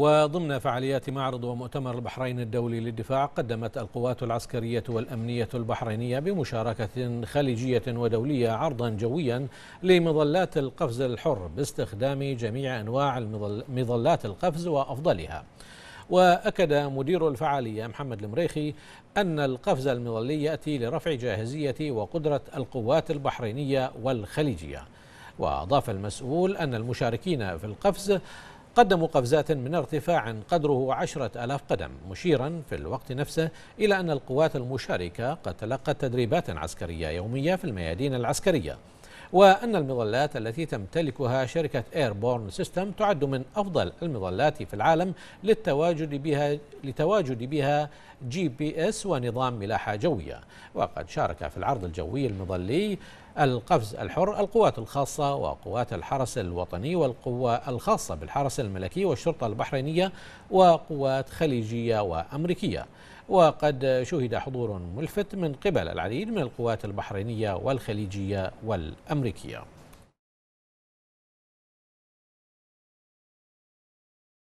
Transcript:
وضمن فعاليات معرض ومؤتمر البحرين الدولي للدفاع قدمت القوات العسكرية والأمنية البحرينية بمشاركة خليجية ودولية عرضا جويا لمظلات القفز الحر باستخدام جميع أنواع مظلات القفز وأفضلها وأكد مدير الفعالية محمد المريخي أن القفز المظلي يأتي لرفع جاهزية وقدرة القوات البحرينية والخليجية وأضاف المسؤول أن المشاركين في القفز قدموا قفزات من ارتفاع قدره عشرة ألاف قدم مشيرا في الوقت نفسه إلى أن القوات المشاركة قد تلقت تدريبات عسكرية يومية في الميادين العسكرية وأن المظلات التي تمتلكها شركة إيربورن سيستم تعد من أفضل المظلات في العالم للتواجد بها لتواجد بها جي بي اس ونظام ملاحة جوية وقد شارك في العرض الجوي المظلي القفز الحر القوات الخاصة وقوات الحرس الوطني والقوة الخاصة بالحرس الملكي والشرطة البحرينية وقوات خليجية وأمريكية وقد شهد حضور ملفت من قبل العديد من القوات البحرينية والخليجية والأمريكية